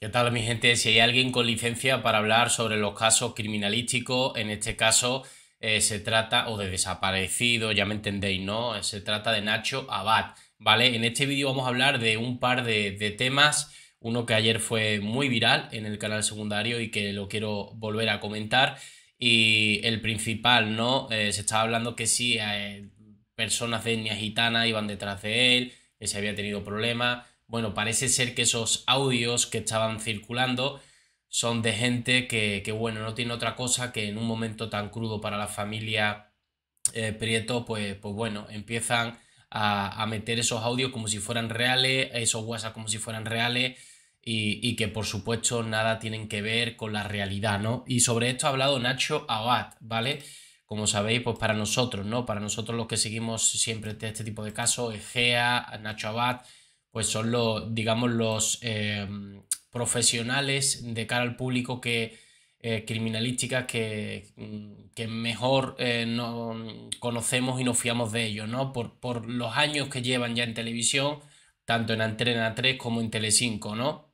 ¿Qué tal mi gente? Si hay alguien con licencia para hablar sobre los casos criminalísticos, en este caso eh, se trata, o de desaparecido, ya me entendéis, ¿no? Se trata de Nacho Abad, ¿vale? En este vídeo vamos a hablar de un par de, temas, uno que ayer fue muy viral en el canal secundario y que lo quiero volver a comentar, y el principal, ¿no? Eh, se estaba hablando que sí, eh, personas de etnia gitana iban detrás de él, que se había tenido problemas bueno, parece ser que esos audios que estaban circulando son de gente que, bueno, no tiene otra cosa que en un momento tan crudo para la familia eh, Prieto, pues, pues bueno, empiezan a, a, meter esos audios como si fueran reales, esos WhatsApp como si fueran reales y, que por supuesto nada tienen que ver con la realidad, ¿no? Y sobre esto ha hablado Nacho Abad, ¿vale? Como sabéis, pues para nosotros, ¿no? Para nosotros los que seguimos siempre este, este tipo de casos, Egea, Nacho Abad, pues son los, digamos, los eh, profesionales de cara al público que eh, criminalísticas mm, que, mejor eh, conocemos y nos fiamos de ellos, ¿no? Por, los años que llevan ya en televisión, tanto en Antena 3 como en Telecinco, ¿no?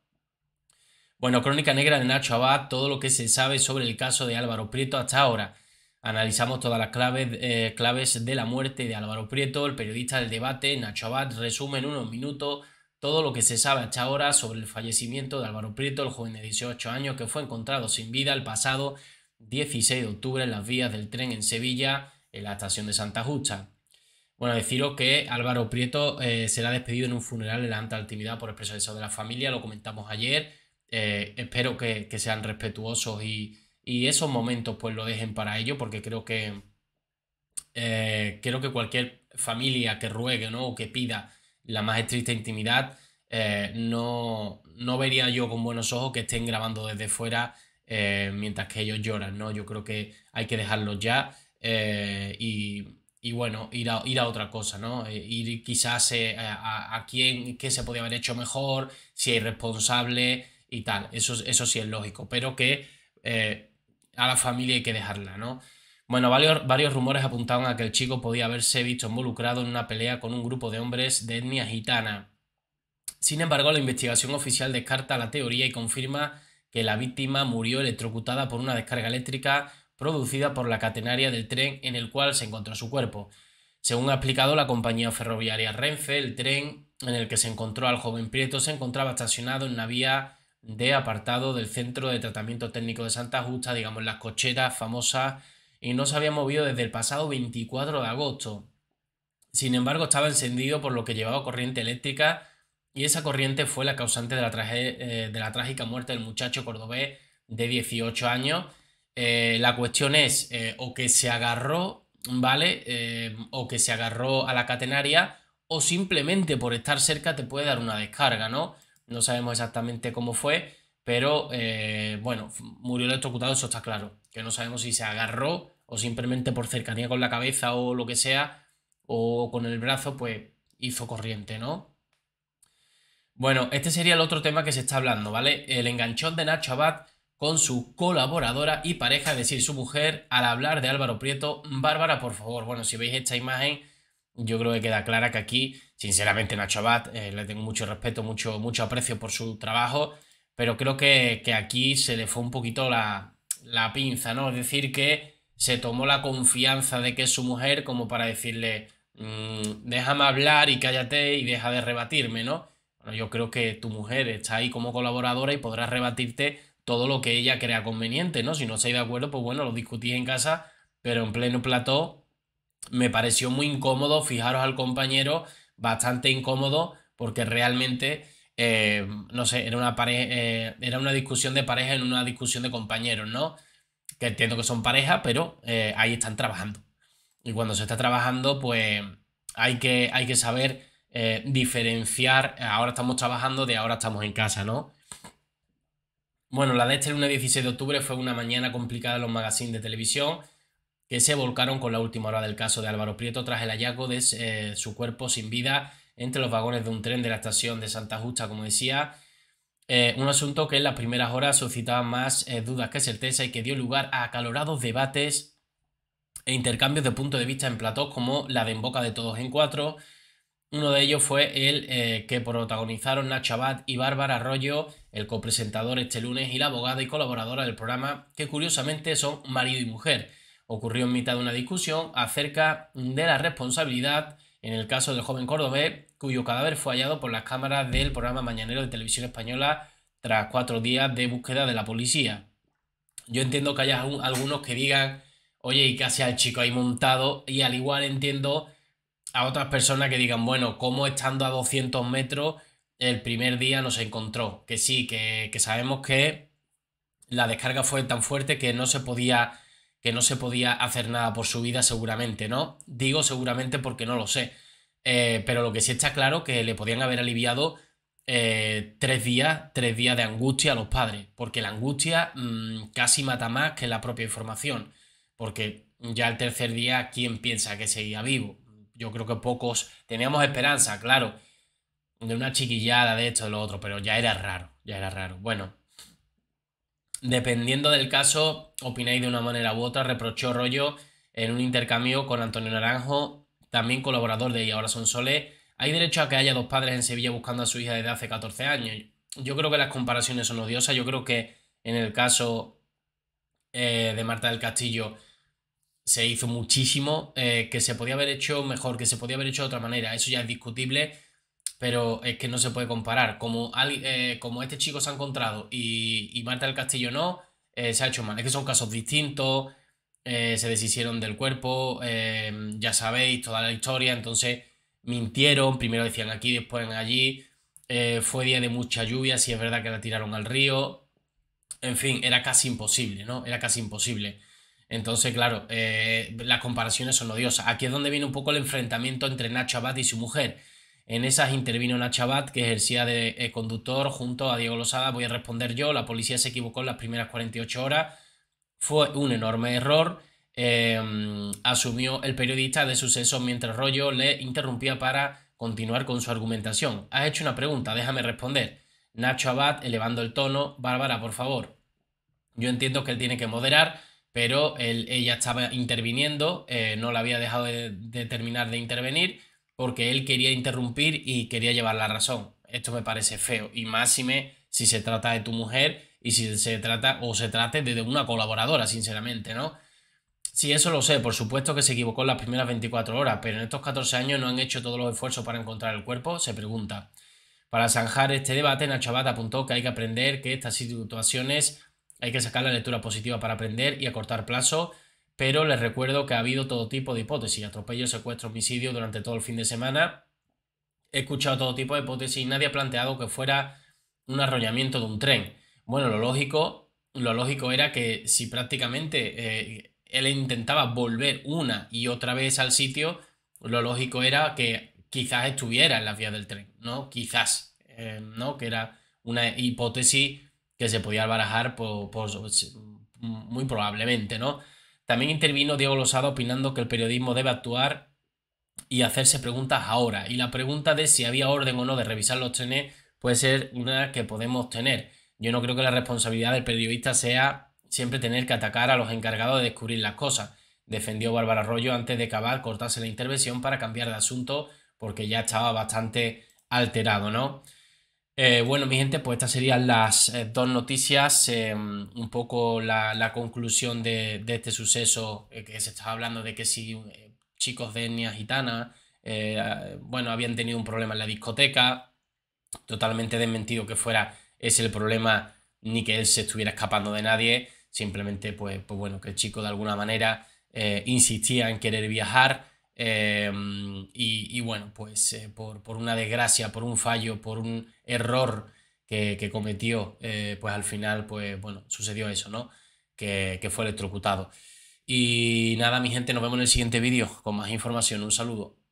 Bueno, Crónica Negra de Nacho Abad, todo lo que se sabe sobre el caso de Álvaro Prieto hasta ahora. Analizamos todas las claves, claves de la muerte de Álvaro Prieto, el periodista del debate, Nacho Abad, resume en unos minutos todo lo que se sabe hasta ahora sobre el fallecimiento de Álvaro Prieto, el joven de 18 años que fue encontrado sin vida el pasado 16 de octubre en las vías del tren en Sevilla, en la estación de Santa Justa. Bueno, deciros que Álvaro Prieto eh, será despedido en un funeral en la alta actividad por expreso de la familia, lo comentamos ayer. Eh, espero que, sean respetuosos y, esos momentos pues lo dejen para ello, porque creo que, eh, creo que cualquier familia que ruegue ¿no? o que pida la más estricta intimidad, eh, no, no vería yo con buenos ojos que estén grabando desde fuera eh, mientras que ellos lloran, ¿no? Yo creo que hay que dejarlos ya eh, y, y, bueno, ir a, ir a otra cosa, ¿no? ir quizás a, a, quién, qué se podía haber hecho mejor, si hay responsable y tal. Eso, eso sí es lógico, pero que a la familia hay que dejarla, ¿no? Bueno, varios, rumores apuntaban a que el chico podía haberse visto involucrado en una pelea con un grupo de hombres de etnia gitana. Sin embargo, la investigación oficial descarta la teoría y confirma que la víctima murió electrocutada por una descarga eléctrica producida por la catenaria del tren en el cual se encontró su cuerpo. Según ha explicado la compañía ferroviaria Renfe, el tren en el que se encontró al joven Prieto se encontraba estacionado en una vía de apartado del Centro de Tratamiento Técnico de Santa Justa, digamos las cocheras famosas y no se había movido desde el pasado 24 de agosto. Sin embargo, estaba encendido por lo que llevaba corriente eléctrica y esa corriente fue la causante de la, eh, trágica muerte del muchacho cordobés de 18 años. Eh, la cuestión es eh, o que se agarró, ¿vale? o que se agarró a la catenaria o simplemente por estar cerca te puede dar una descarga, ¿no? No sabemos exactamente cómo fue, pero bueno, murió electrocutado, eso está claro, que no sabemos si se agarró o simplemente por cercanía con la cabeza o lo que sea, o con el brazo, pues hizo corriente, ¿no? Bueno, este sería el otro tema que se está hablando, ¿vale? El enganchón de Nacho Abad con su colaboradora y pareja, es decir, su mujer, al hablar de Álvaro Prieto. Bárbara, por favor, bueno, si veis esta imagen, yo creo que queda clara que aquí, sinceramente, Nacho Abad, eh, le tengo mucho respeto, mucho, mucho aprecio por su trabajo, pero creo que, aquí se le fue un poquito la, la pinza, ¿no? Es decir, que se tomó la confianza de que es su mujer como para decirle, mm, déjame hablar y cállate y deja de rebatirme, ¿no? Bueno, yo creo que tu mujer está ahí como colaboradora y podrá rebatirte todo lo que ella crea conveniente, ¿no? Si no estáis de acuerdo, pues bueno, lo discutí en casa, pero en pleno plató me pareció muy incómodo, fijaros al compañero, bastante incómodo, porque realmente, eh, no sé, era una, eh, era una discusión de pareja en una discusión de compañeros, ¿no? que entiendo que son pareja, pero eh, ahí están trabajando. Y cuando se está trabajando, pues hay que, hay que saber eh, diferenciar, eh, ahora estamos trabajando de ahora estamos en casa, ¿no? Bueno, la de este lunes 16 de octubre fue una mañana complicada en los magazines de televisión que se volcaron con la última hora del caso de Álvaro Prieto tras el hallazgo de su cuerpo sin vida entre los vagones de un tren de la estación de Santa Justa, como decía, eh, un asunto que en las primeras horas suscitaba más eh, dudas que certeza y que dio lugar a acalorados debates e intercambios de puntos de vista en platós como la de En Boca de Todos en Cuatro. Uno de ellos fue el eh, que protagonizaron Nacho Abad y Bárbara Arroyo, el copresentador este lunes y la abogada y colaboradora del programa, que curiosamente son marido y mujer. Ocurrió en mitad de una discusión acerca de la responsabilidad en el caso del joven Córdoba, cuyo cadáver fue hallado por las cámaras del programa mañanero de televisión española tras cuatro días de búsqueda de la policía. Yo entiendo que haya algunos que digan, oye, ¿y qué al chico ahí montado? Y al igual entiendo a otras personas que digan, bueno, ¿cómo estando a 200 metros el primer día no se encontró? Que sí, que sabemos que la descarga fue tan fuerte que no se podía que no se podía hacer nada por su vida seguramente, ¿no? Digo seguramente porque no lo sé. Eh, pero lo que sí está claro que le podían haber aliviado eh, tres días, tres días de angustia a los padres, porque la angustia mm, casi mata más que la propia información, porque ya el tercer día, ¿quién piensa que seguía vivo? Yo creo que pocos teníamos esperanza, claro, de una chiquillada de esto, de lo otro, pero ya era raro, ya era raro. Bueno, dependiendo del caso, opináis de una manera u otra, reprochó Rollo en un intercambio con Antonio Naranjo, también colaborador de Y ahora son Sole. Hay derecho a que haya dos padres en Sevilla buscando a su hija desde hace 14 años. Yo creo que las comparaciones son odiosas. Yo creo que en el caso eh, de Marta del Castillo se hizo muchísimo, eh, que se podía haber hecho mejor, que se podía haber hecho de otra manera. Eso ya es discutible pero es que no se puede comparar. Como, eh, como este chico se ha encontrado y, Marta del Castillo no, eh, se ha hecho mal. Es que son casos distintos, eh, se deshicieron del cuerpo, em, ya sabéis toda la historia, entonces mintieron, primero decían aquí, después allí. fue día de mucha lluvia, si es verdad que la tiraron al río. En fin, era casi imposible, ¿no? Era casi imposible. Entonces, claro, las comparaciones son odiosas. Aquí es donde viene un poco el enfrentamiento entre Nacho Abad y su mujer en esas intervino Abad, que ejercía de eh, conductor junto a Diego Losada. Voy a responder yo, la policía se equivocó en las primeras 48 horas. Fue un enorme error. Em, asumió el periodista de sucesos mientras Rollo le interrumpía para continuar con su argumentación. Has hecho una pregunta, déjame responder. Nacho Abad elevando el tono, Bárbara, por favor. Yo entiendo que él tiene que moderar, pero ella estaba interviniendo, eh, no la había dejado de terminar de intervenir porque él quería interrumpir y quería llevar la razón. Esto me parece feo y más si se trata de tu mujer y si se trata o se trate de una colaboradora, sinceramente, ¿no? Sí, eso lo sé, por supuesto que se equivocó en las primeras 24 horas, pero en estos 14 años no han hecho todos los esfuerzos para encontrar el cuerpo, se pregunta. Para zanjar este debate, Nachabat apuntó que hay que aprender que estas situaciones hay que sacar la lectura positiva para aprender y acortar plazo pero les recuerdo que ha habido todo tipo de hipótesis, atropello, secuestro, homicidio durante todo el fin de semana. He escuchado todo tipo de hipótesis y nadie ha planteado que fuera un arrollamiento de un tren. Bueno, lo lógico, lo lógico era que si prácticamente eh, él intentaba volver una y otra vez al sitio, lo lógico era que quizás estuviera en las vías del tren, ¿no? Quizás, eh, ¿no? Que era una hipótesis que se podía barajar por, muy probablemente, ¿no? También intervino Diego Losada opinando que el periodismo debe actuar y hacerse preguntas ahora. Y la pregunta de si había orden o no de revisar los trenes puede ser una que podemos tener. Yo no creo que la responsabilidad del periodista sea siempre tener que atacar a los encargados de descubrir las cosas, defendió Bárbara Arroyo antes de acabar cortarse la intervención para cambiar de asunto porque ya estaba bastante alterado, ¿no? Eh, bueno, mi gente, pues estas serían las eh, dos noticias, em, un poco la, conclusión de, este suceso eh, que se estaba hablando de que si chicos de etnia gitana, ah, bueno, habían tenido un problema en la discoteca, totalmente desmentido que fuera ese el problema, ni que él se estuviera escapando de nadie, simplemente pues, pues bueno, que el chico de alguna manera insistía en querer viajar, Em, y, bueno, pues eh, por, una desgracia, por un fallo, por un error que, cometió, eh, pues al final, pues bueno, sucedió eso, ¿no? Que, que fue electrocutado. Y nada, mi gente, nos vemos en el siguiente vídeo con más información. Un saludo.